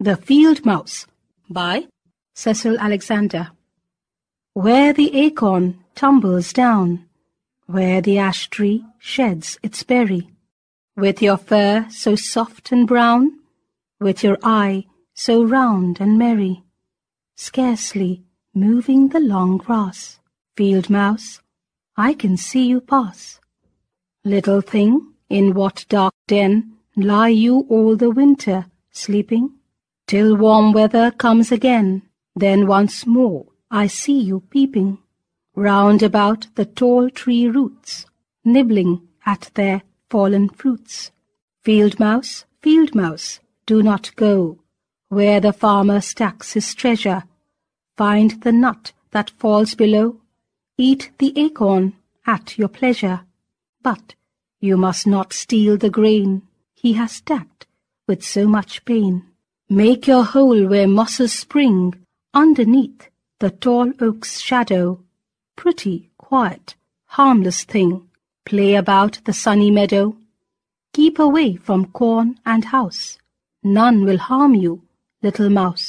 The Field Mouse by Cecil Alexander. Where the acorn tumbles down, where the ash tree sheds its berry, with your fur so soft and brown, with your eye so round and merry, scarcely moving the long grass. Field mouse, I can see you pass. Little thing, in what dark den lie you all the winter sleeping? Till warm weather comes again, then once more I see you peeping round about the tall tree roots, nibbling at their fallen fruits. Field mouse, field mouse, do not go where the farmer stacks his treasure. Find the nut that falls below. Eat the acorn at your pleasure. But you must not steal the grain he has stacked with so much pain. Make your hole where mosses spring, underneath the tall oak's shadow. Pretty, quiet, harmless thing, play about the sunny meadow. Keep away from corn and house, none will harm you, little mouse.